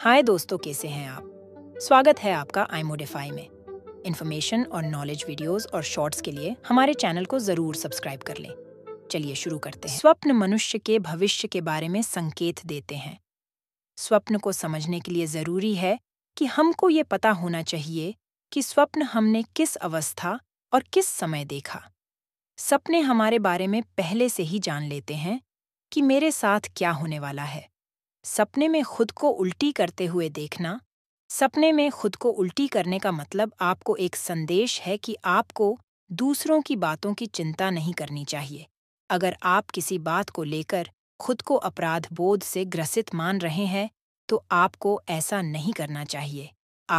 हाय दोस्तों कैसे हैं आप स्वागत है आपका आई मोडिफाई में इन्फॉर्मेशन और नॉलेज वीडियोस और शॉर्ट्स के लिए हमारे चैनल को ज़रूर सब्सक्राइब कर लें चलिए शुरू करते हैं स्वप्न मनुष्य के भविष्य के बारे में संकेत देते हैं स्वप्न को समझने के लिए ज़रूरी है कि हमको ये पता होना चाहिए कि स्वप्न हमने किस अवस्था और किस समय देखा सपने हमारे बारे में पहले से ही जान लेते हैं कि मेरे साथ क्या होने वाला है सपने में खुद को उल्टी करते हुए देखना सपने में खुद को उल्टी करने का मतलब आपको एक संदेश है कि आपको दूसरों की बातों की चिंता नहीं करनी चाहिए अगर आप किसी बात को लेकर खुद को अपराध बोध से ग्रसित मान रहे हैं तो आपको ऐसा नहीं करना चाहिए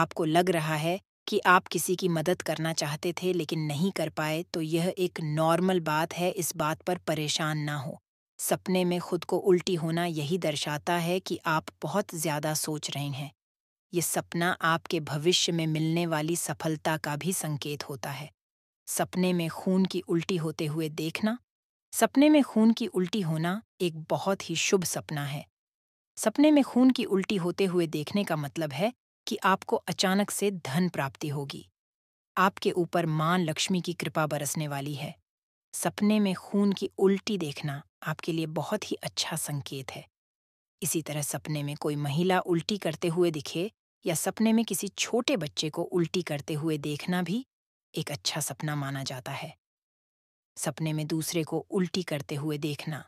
आपको लग रहा है कि आप किसी की मदद करना चाहते थे लेकिन नहीं कर पाए तो यह एक नॉर्मल बात है इस बात पर परेशान ना हो सपने में खुद को उल्टी होना यही दर्शाता है कि आप बहुत ज्यादा सोच रहे हैं ये सपना आपके भविष्य में मिलने वाली सफलता का भी संकेत होता है सपने में खून की उल्टी होते हुए देखना सपने में खून की उल्टी होना एक बहुत ही शुभ सपना है सपने में खून की उल्टी होते हुए देखने का मतलब है कि आपको अचानक से धन प्राप्ति होगी आपके ऊपर मां लक्ष्मी की कृपा बरसने वाली है सपने में खून की उल्टी देखना आपके लिए बहुत ही अच्छा संकेत है इसी तरह सपने में कोई महिला उल्टी करते हुए दिखे या सपने में किसी छोटे बच्चे को उल्टी करते हुए देखना भी एक अच्छा सपना माना जाता है सपने में दूसरे को उल्टी करते हुए देखना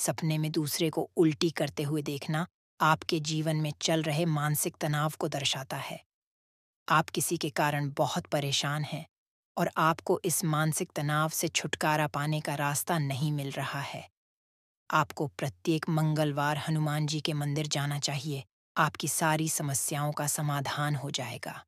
सपने में दूसरे को उल्टी करते हुए देखना आपके जीवन में चल रहे मानसिक तनाव को दर्शाता है आप किसी के कारण बहुत परेशान हैं और आपको इस मानसिक तनाव से छुटकारा पाने का रास्ता नहीं मिल रहा है आपको प्रत्येक मंगलवार हनुमान जी के मंदिर जाना चाहिए आपकी सारी समस्याओं का समाधान हो जाएगा